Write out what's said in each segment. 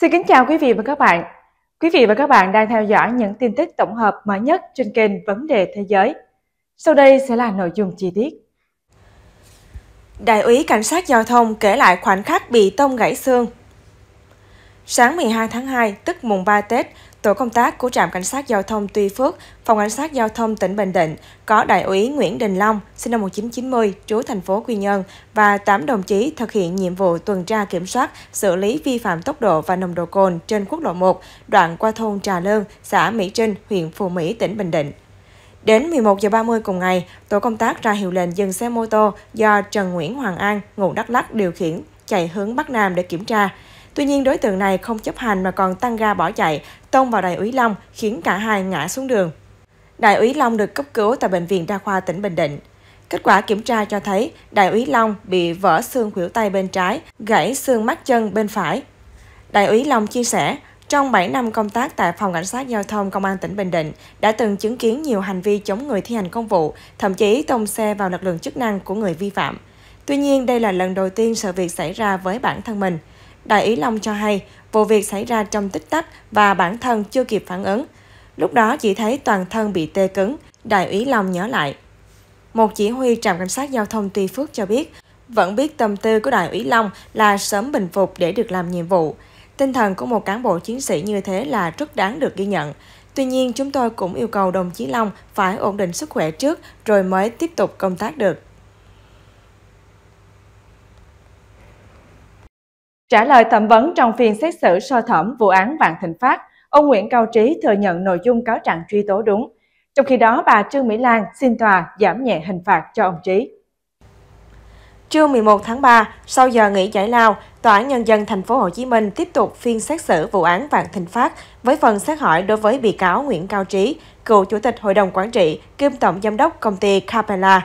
Xin kính chào quý vị và các bạn. Quý vị và các bạn đang theo dõi những tin tức tổng hợp mới nhất trên kênh Vấn đề Thế giới. Sau đây sẽ là nội dung chi tiết. Đại úy Cảnh sát Giao thông kể lại khoảnh khắc bị tông gãy xương. Sáng 12 tháng 2, tức mùng 3 Tết, tổ công tác của trạm cảnh sát giao thông Tuy Phước, phòng cảnh sát giao thông tỉnh Bình Định có đại úy Nguyễn Đình Long, sinh năm 1990, trú thành phố Quy Nhơn và 8 đồng chí thực hiện nhiệm vụ tuần tra kiểm soát, xử lý vi phạm tốc độ và nồng độ cồn trên quốc lộ 1, đoạn qua thôn Trà Lơn, xã Mỹ Trinh, huyện Phù Mỹ, tỉnh Bình Định. Đến 11 giờ 30 cùng ngày, tổ công tác ra hiệu lệnh dừng xe mô tô do Trần Nguyễn Hoàng An, ngụ Đắk Lắk điều khiển chạy hướng Bắc Nam để kiểm tra. Tuy nhiên đối tượng này không chấp hành mà còn tăng ga bỏ chạy, tông vào đại úy Long khiến cả hai ngã xuống đường. Đại úy Long được cấp cứu tại Bệnh viện Đa khoa tỉnh Bình Định. Kết quả kiểm tra cho thấy Đại úy Long bị vỡ xương khuỷu tay bên trái, gãy xương mắt chân bên phải. Đại úy Long chia sẻ, trong 7 năm công tác tại Phòng Cảnh sát Giao thông Công an tỉnh Bình Định, đã từng chứng kiến nhiều hành vi chống người thi hành công vụ, thậm chí tông xe vào lực lượng chức năng của người vi phạm. Tuy nhiên, đây là lần đầu tiên sự việc xảy ra với bản thân mình. Đại Ý Long cho hay vụ việc xảy ra trong tích tắc và bản thân chưa kịp phản ứng. Lúc đó chỉ thấy toàn thân bị tê cứng, Đại Ý Long nhớ lại. Một chỉ huy trạm cảnh sát giao thông Tuy Phước cho biết, vẫn biết tâm tư của Đại Úy Long là sớm bình phục để được làm nhiệm vụ. Tinh thần của một cán bộ chiến sĩ như thế là rất đáng được ghi nhận. Tuy nhiên, chúng tôi cũng yêu cầu đồng chí Long phải ổn định sức khỏe trước rồi mới tiếp tục công tác được. Trả lời thẩm vấn trong phiên xét xử sơ thẩm vụ án Vạn Thịnh Phát, ông Nguyễn Cao Trí thừa nhận nội dung cáo trạng truy tố đúng. Trong khi đó, bà Trương Mỹ Lan xin tòa giảm nhẹ hình phạt cho ông Trí. Trưa 11 tháng 3, sau giờ nghỉ giải lao, Tòa án Nhân dân thành phố Hồ Chí Minh tiếp tục phiên xét xử vụ án Vạn Thịnh Phát với phần xét hỏi đối với bị cáo Nguyễn Cao Trí, cựu Chủ tịch Hội đồng Quản trị, kiêm Tổng Giám đốc Công ty Capella.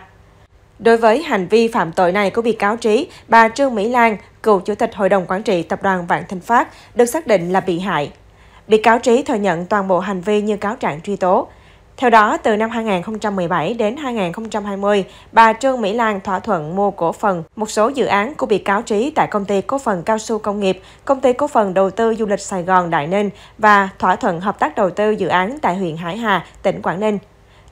Đối với hành vi phạm tội này của bị cáo Trí, bà Trương Mỹ Lan, cựu chủ tịch hội đồng quản trị tập đoàn Vạn Thịnh Phát, được xác định là bị hại. Bị cáo Trí thừa nhận toàn bộ hành vi như cáo trạng truy tố. Theo đó, từ năm 2017 đến 2020, bà Trương Mỹ Lan thỏa thuận mua cổ phần một số dự án của bị cáo Trí tại công ty cổ phần cao su công nghiệp, công ty cổ phần đầu tư du lịch Sài Gòn Đại Ninh và thỏa thuận hợp tác đầu tư dự án tại huyện Hải Hà, tỉnh Quảng Ninh.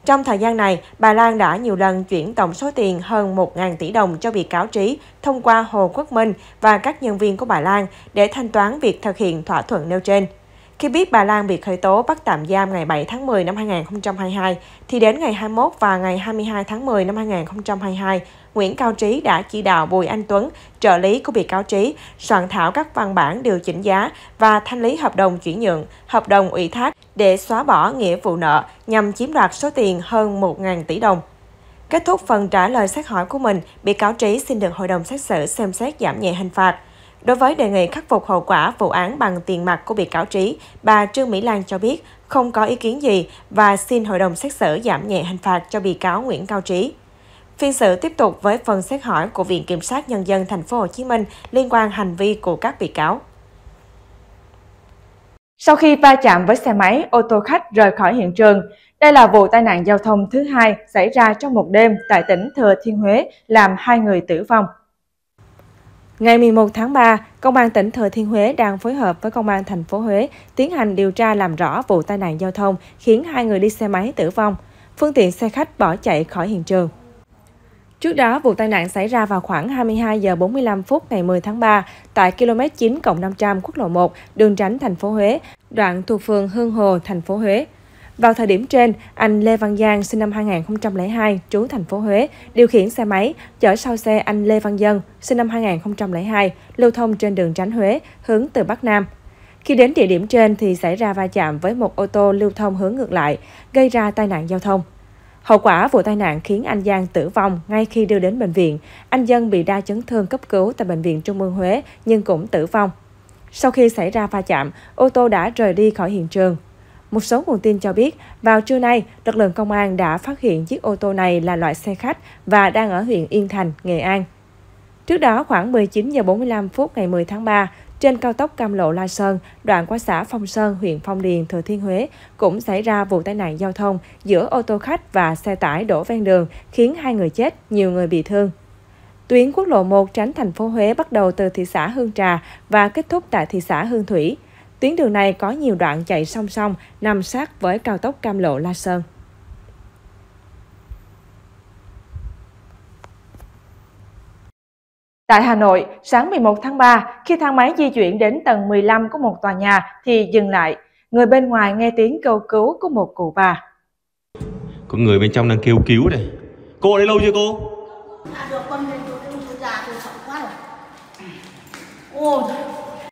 Trong thời gian này, bà Lan đã nhiều lần chuyển tổng số tiền hơn 1.000 tỷ đồng cho bị cáo Trí thông qua Hồ Quốc Minh và các nhân viên của bà Lan để thanh toán việc thực hiện thỏa thuận nêu trên. Khi biết bà Lan bị khởi tố bắt tạm giam ngày 7 tháng 10 năm 2022, thì đến ngày 21 và ngày 22 tháng 10 năm 2022, Nguyễn Cao Trí đã chỉ đạo Bùi Anh Tuấn, trợ lý của bị cáo Trí, soạn thảo các văn bản điều chỉnh giá và thanh lý hợp đồng chuyển nhượng, hợp đồng ủy thác để xóa bỏ nghĩa vụ nợ nhằm chiếm đoạt số tiền hơn 1.000 tỷ đồng. Kết thúc phần trả lời xét hỏi của mình, bị cáo Trí xin được hội đồng xét xử xem xét giảm nhẹ hình phạt. Đối với đề nghị khắc phục hậu quả vụ án bằng tiền mặt của bị cáo Trí, bà Trương Mỹ Lan cho biết không có ý kiến gì và xin hội đồng xét xử giảm nhẹ hình phạt cho bị cáo Nguyễn Cao Trí. Phiên xử tiếp tục với phần xét hỏi của Viện Kiểm sát Nhân dân Thành phố Hồ Chí Minh liên quan hành vi của các bị cáo. Sau khi va chạm với xe máy, ô tô khách rời khỏi hiện trường, đây là vụ tai nạn giao thông thứ hai xảy ra trong một đêm tại tỉnh Thừa Thiên Huế, làm hai người tử vong. Ngày 11 tháng 3, Công an tỉnh Thừa Thiên Huế đang phối hợp với Công an thành phố Huế tiến hành điều tra làm rõ vụ tai nạn giao thông khiến hai người đi xe máy tử vong. Phương tiện xe khách bỏ chạy khỏi hiện trường. Trước đó, vụ tai nạn xảy ra vào khoảng 22 giờ 45 phút ngày 10 tháng 3 tại km 9 500 quốc lộ 1, đường tránh thành phố Huế, đoạn thuộc phường Hương Hồ, thành phố Huế. Vào thời điểm trên, anh Lê Văn Giang sinh năm 2002, trú thành phố Huế, điều khiển xe máy chở sau xe anh Lê Văn Dân sinh năm 2002, lưu thông trên đường tránh Huế hướng từ Bắc Nam. Khi đến địa điểm trên thì xảy ra va chạm với một ô tô lưu thông hướng ngược lại, gây ra tai nạn giao thông. Hậu quả vụ tai nạn khiến anh Giang tử vong ngay khi đưa đến bệnh viện. Anh Dân bị đa chấn thương cấp cứu tại Bệnh viện Trung ương Huế nhưng cũng tử vong. Sau khi xảy ra va chạm, ô tô đã rời đi khỏi hiện trường. Một số nguồn tin cho biết, vào trưa nay, lực lượng công an đã phát hiện chiếc ô tô này là loại xe khách và đang ở huyện Yên Thành, Nghệ An. Trước đó khoảng 19 giờ 45 phút ngày 10 tháng 3, trên cao tốc Cam Lộ La Sơn, đoạn qua xã Phong Sơn, huyện Phong Điền, Thừa Thiên Huế, cũng xảy ra vụ tai nạn giao thông giữa ô tô khách và xe tải đổ ven đường, khiến hai người chết, nhiều người bị thương. Tuyến quốc lộ 1 tránh thành phố Huế bắt đầu từ thị xã Hương Trà và kết thúc tại thị xã Hương Thủy. Tuyến đường này có nhiều đoạn chạy song song, nằm sát với cao tốc Cam Lộ La Sơn. Tại Hà Nội, sáng 11 tháng 3, khi thang máy di chuyển đến tầng 15 của một tòa nhà thì dừng lại. Người bên ngoài nghe tiếng cầu cứu của một cụ bà. Có người bên trong đang kêu cứu này. Cô ở đây lâu chưa cô? À,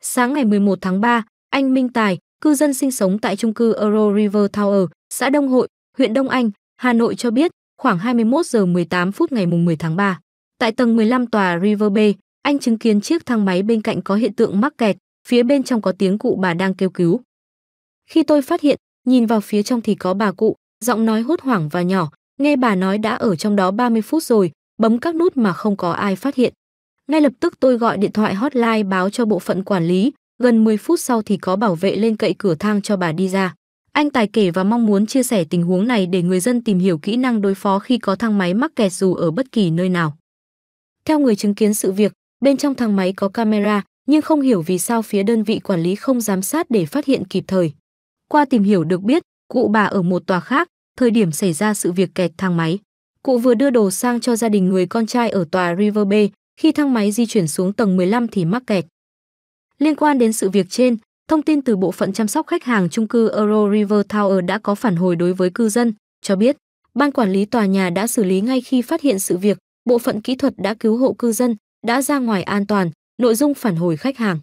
sáng ngày 11 tháng 3, anh Minh Tài, cư dân sinh sống tại trung cư Euro River Tower, xã Đông Hội, huyện Đông Anh, Hà Nội cho biết khoảng 21 giờ 18 phút ngày 10 tháng 3. Tại tầng 15 tòa River Bay, anh chứng kiến chiếc thang máy bên cạnh có hiện tượng mắc kẹt, phía bên trong có tiếng cụ bà đang kêu cứu. Khi tôi phát hiện, nhìn vào phía trong thì có bà cụ, giọng nói hốt hoảng và nhỏ, nghe bà nói đã ở trong đó 30 phút rồi, bấm các nút mà không có ai phát hiện. Ngay lập tức tôi gọi điện thoại hotline báo cho bộ phận quản lý, gần 10 phút sau thì có bảo vệ lên cậy cửa thang cho bà đi ra. Anh Tài kể và mong muốn chia sẻ tình huống này để người dân tìm hiểu kỹ năng đối phó khi có thang máy mắc kẹt dù ở bất kỳ nơi nào. Theo người chứng kiến sự việc, bên trong thang máy có camera, nhưng không hiểu vì sao phía đơn vị quản lý không giám sát để phát hiện kịp thời. Qua tìm hiểu được biết, cụ bà ở một tòa khác, thời điểm xảy ra sự việc kẹt thang máy. Cụ vừa đưa đồ sang cho gia đình người con trai ở tòa River Bay, khi thang máy di chuyển xuống tầng 15 thì mắc kẹt. Liên quan đến sự việc trên, thông tin từ bộ phận chăm sóc khách hàng chung cư Euro River Tower đã có phản hồi đối với cư dân, cho biết ban quản lý tòa nhà đã xử lý ngay khi phát hiện sự việc, bộ phận kỹ thuật đã cứu hộ cư dân, đã ra ngoài an toàn, nội dung phản hồi khách hàng.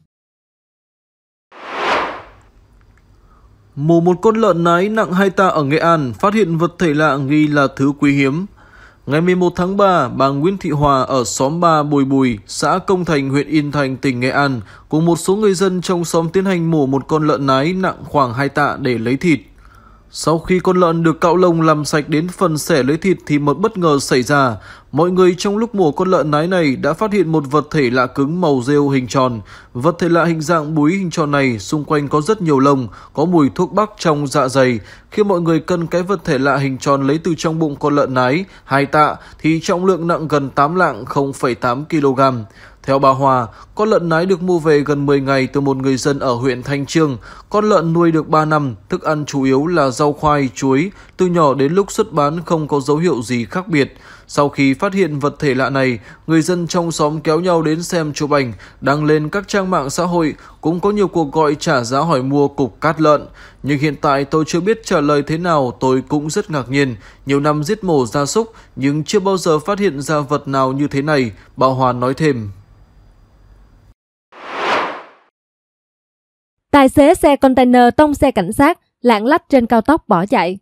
Mổ một con lợn nái nặng 2 tạ ở Nghệ An phát hiện vật thể lạ nghi là thứ quý hiếm. Ngày 11 tháng 3, bà Nguyễn Thị Hòa ở xóm 3 Bồi Bùi, xã Công Thành, huyện Yên Thành, tỉnh Nghệ An cùng một số người dân trong xóm tiến hành mổ một con lợn nái nặng khoảng 2 tạ để lấy thịt. Sau khi con lợn được cạo lông làm sạch đến phần xẻ lấy thịt thì một bất ngờ xảy ra. Mọi người trong lúc mổ con lợn nái này đã phát hiện một vật thể lạ cứng màu rêu hình tròn. Vật thể lạ hình dạng búi hình tròn này xung quanh có rất nhiều lông, có mùi thuốc bắc trong dạ dày. Khi mọi người cân cái vật thể lạ hình tròn lấy từ trong bụng con lợn nái, hai tạ thì trọng lượng nặng gần 8 lạng 0,8 kg. Theo bà Hòa, con lợn nái được mua về gần 10 ngày từ một người dân ở huyện Thanh Trương. Con lợn nuôi được 3 năm, thức ăn chủ yếu là rau khoai, chuối. Từ nhỏ đến lúc xuất bán không có dấu hiệu gì khác biệt. Sau khi phát hiện vật thể lạ này, người dân trong xóm kéo nhau đến xem chụp ảnh, đăng lên các trang mạng xã hội, cũng có nhiều cuộc gọi trả giá hỏi mua cục cát lợn. Nhưng hiện tại tôi chưa biết trả lời thế nào, tôi cũng rất ngạc nhiên. Nhiều năm giết mổ gia súc, nhưng chưa bao giờ phát hiện ra vật nào như thế này, bà Hòa nói thêm. Tài xế xe container tông xe cảnh sát, lạng lách trên cao tốc bỏ chạy.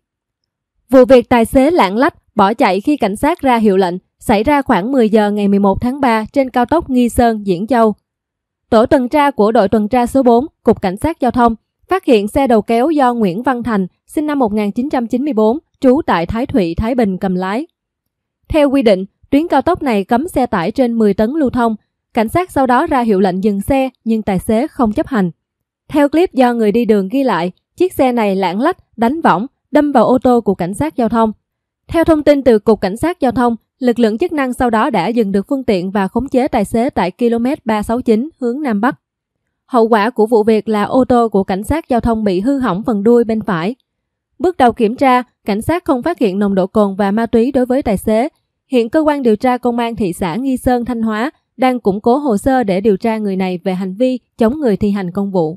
Vụ việc tài xế lạng lách bỏ chạy khi cảnh sát ra hiệu lệnh xảy ra khoảng 10 giờ ngày 11 tháng 3 trên cao tốc Nghi Sơn, Diễn Châu. Tổ tuần tra của đội tuần tra số 4, Cục Cảnh sát Giao thông, phát hiện xe đầu kéo do Nguyễn Văn Thành, sinh năm 1994, trú tại Thái Thụy, Thái Bình cầm lái. Theo quy định, tuyến cao tốc này cấm xe tải trên 10 tấn lưu thông. Cảnh sát sau đó ra hiệu lệnh dừng xe nhưng tài xế không chấp hành. Theo clip do người đi đường ghi lại, chiếc xe này lãng lách, đánh võng, đâm vào ô tô của cảnh sát giao thông. Theo thông tin từ Cục Cảnh sát Giao thông, lực lượng chức năng sau đó đã dừng được phương tiện và khống chế tài xế tại km 369 hướng Nam Bắc. Hậu quả của vụ việc là ô tô của cảnh sát giao thông bị hư hỏng phần đuôi bên phải. Bước đầu kiểm tra, cảnh sát không phát hiện nồng độ cồn và ma túy đối với tài xế. Hiện cơ quan điều tra công an thị xã Nghi Sơn Thanh Hóa đang củng cố hồ sơ để điều tra người này về hành vi chống người thi hành công vụ.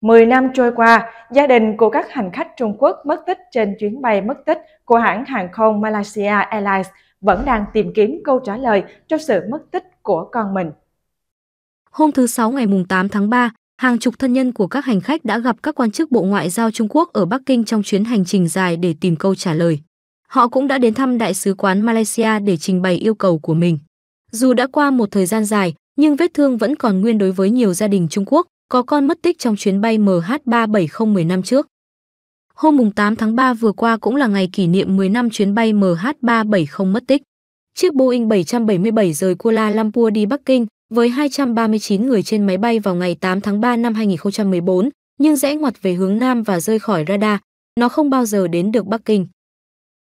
10 năm trôi qua, gia đình của các hành khách Trung Quốc mất tích trên chuyến bay mất tích của hãng hàng không Malaysia Airlines vẫn đang tìm kiếm câu trả lời cho sự mất tích của con mình. Hôm thứ Sáu ngày 8 tháng 3, hàng chục thân nhân của các hành khách đã gặp các quan chức Bộ Ngoại giao Trung Quốc ở Bắc Kinh trong chuyến hành trình dài để tìm câu trả lời. Họ cũng đã đến thăm Đại sứ quán Malaysia để trình bày yêu cầu của mình. Dù đã qua một thời gian dài, nhưng vết thương vẫn còn nguyên đối với nhiều gia đình Trung Quốc, có con mất tích trong chuyến bay MH370 10 năm trước. Hôm mùng 8 tháng 3 vừa qua cũng là ngày kỷ niệm 10 năm chuyến bay MH370 mất tích. Chiếc Boeing 777 rời Kuala Lumpur đi Bắc Kinh với 239 người trên máy bay vào ngày 8 tháng 3 năm 2014, nhưng rẽ ngoặt về hướng Nam và rơi khỏi radar. Nó không bao giờ đến được Bắc Kinh.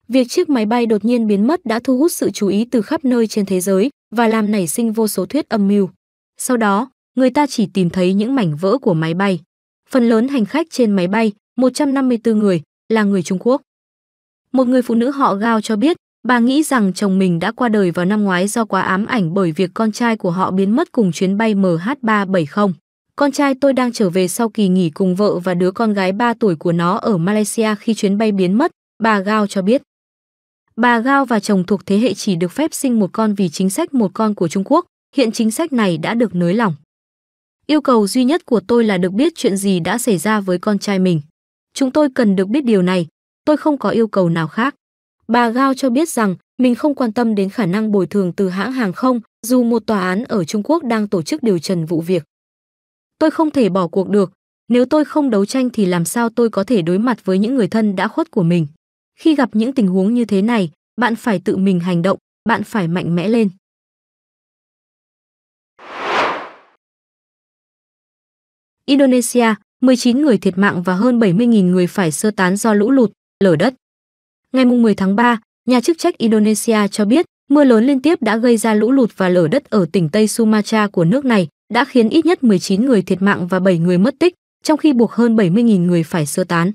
Việc chiếc máy bay đột nhiên biến mất đã thu hút sự chú ý từ khắp nơi trên thế giới và làm nảy sinh vô số thuyết âm mưu. Sau đó, người ta chỉ tìm thấy những mảnh vỡ của máy bay. Phần lớn hành khách trên máy bay, 154 người, là người Trung Quốc. Một người phụ nữ họ Gao cho biết, bà nghĩ rằng chồng mình đã qua đời vào năm ngoái do quá ám ảnh bởi việc con trai của họ biến mất cùng chuyến bay MH370. Con trai tôi đang trở về sau kỳ nghỉ cùng vợ và đứa con gái 3 tuổi của nó ở Malaysia khi chuyến bay biến mất, bà Gao cho biết. Bà Gao và chồng thuộc thế hệ chỉ được phép sinh một con vì chính sách một con của Trung Quốc, hiện chính sách này đã được nới lỏng. Yêu cầu duy nhất của tôi là được biết chuyện gì đã xảy ra với con trai mình. Chúng tôi cần được biết điều này, tôi không có yêu cầu nào khác. Bà Gao cho biết rằng mình không quan tâm đến khả năng bồi thường từ hãng hàng không, dù một tòa án ở Trung Quốc đang tổ chức điều trần vụ việc. Tôi không thể bỏ cuộc được, nếu tôi không đấu tranh thì làm sao tôi có thể đối mặt với những người thân đã khuất của mình. Khi gặp những tình huống như thế này, bạn phải tự mình hành động, bạn phải mạnh mẽ lên. Indonesia, 19 người thiệt mạng và hơn 70.000 người phải sơ tán do lũ lụt, lở đất. Ngày 10 tháng 3, nhà chức trách Indonesia cho biết mưa lớn liên tiếp đã gây ra lũ lụt và lở đất ở tỉnh Tây Sumatra của nước này, đã khiến ít nhất 19 người thiệt mạng và 7 người mất tích, trong khi buộc hơn 70.000 người phải sơ tán.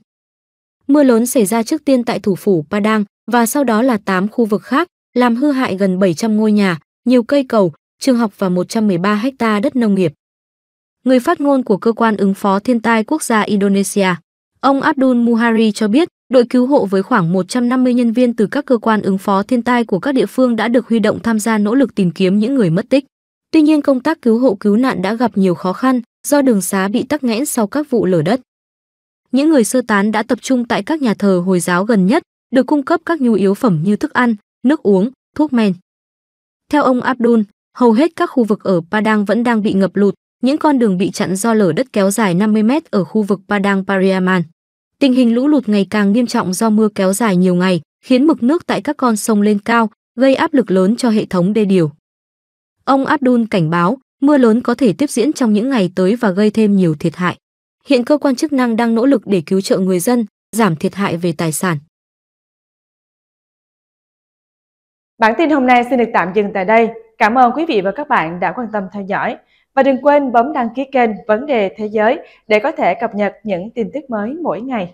Mưa lớn xảy ra trước tiên tại thủ phủ Padang và sau đó là 8 khu vực khác, làm hư hại gần 700 ngôi nhà, nhiều cây cầu, trường học và 113 hecta đất nông nghiệp người phát ngôn của cơ quan ứng phó thiên tai quốc gia Indonesia. Ông Abdul Muhari cho biết, đội cứu hộ với khoảng 150 nhân viên từ các cơ quan ứng phó thiên tai của các địa phương đã được huy động tham gia nỗ lực tìm kiếm những người mất tích. Tuy nhiên công tác cứu hộ cứu nạn đã gặp nhiều khó khăn do đường xá bị tắc nghẽn sau các vụ lở đất. Những người sơ tán đã tập trung tại các nhà thờ Hồi giáo gần nhất, được cung cấp các nhu yếu phẩm như thức ăn, nước uống, thuốc men. Theo ông Abdul, hầu hết các khu vực ở Padang vẫn đang bị ngập lụt, những con đường bị chặn do lở đất kéo dài 50 mét ở khu vực Padang Pariaman. Tình hình lũ lụt ngày càng nghiêm trọng do mưa kéo dài nhiều ngày, khiến mực nước tại các con sông lên cao, gây áp lực lớn cho hệ thống đê điều. Ông Abdul cảnh báo, mưa lớn có thể tiếp diễn trong những ngày tới và gây thêm nhiều thiệt hại. Hiện cơ quan chức năng đang nỗ lực để cứu trợ người dân, giảm thiệt hại về tài sản. Bản tin hôm nay xin được tạm dừng tại đây. Cảm ơn quý vị và các bạn đã quan tâm theo dõi. Và đừng quên bấm đăng ký kênh Vấn đề Thế giới để có thể cập nhật những tin tức mới mỗi ngày.